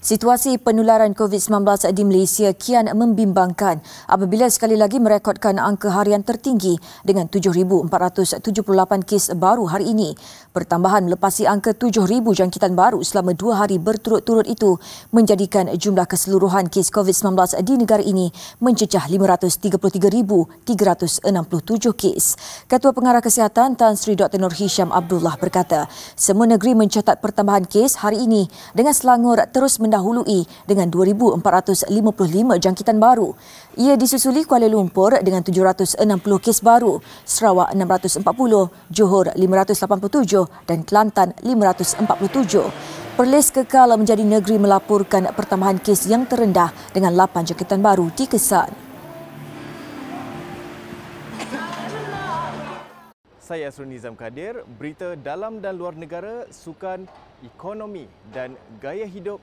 Situasi penularan COVID-19 di Malaysia kian membimbangkan apabila sekali lagi merekodkan angka harian tertinggi dengan 7,478 kes baru hari ini. Pertambahan melepasi angka 7,000 jangkitan baru selama dua hari berturut-turut itu menjadikan jumlah keseluruhan kes COVID-19 di negara ini mencecah 533,367 kes. Ketua Pengarah Kesihatan Tan Sri Dr. Nur Hisham Abdullah berkata, semua negeri mencatat pertambahan kes hari ini dengan Selangor terus men- mendahului dengan 2,455 jangkitan baru. Ia disusuli Kuala Lumpur dengan 760 kes baru, Sarawak 640, Johor 587 dan Kelantan 547. Perlis kekal menjadi negeri melaporkan pertambahan kes yang terendah dengan 8 jangkitan baru dikesan. Saya Asrul Nizam Kadir, berita dalam dan luar negara, sukan, ekonomi dan gaya hidup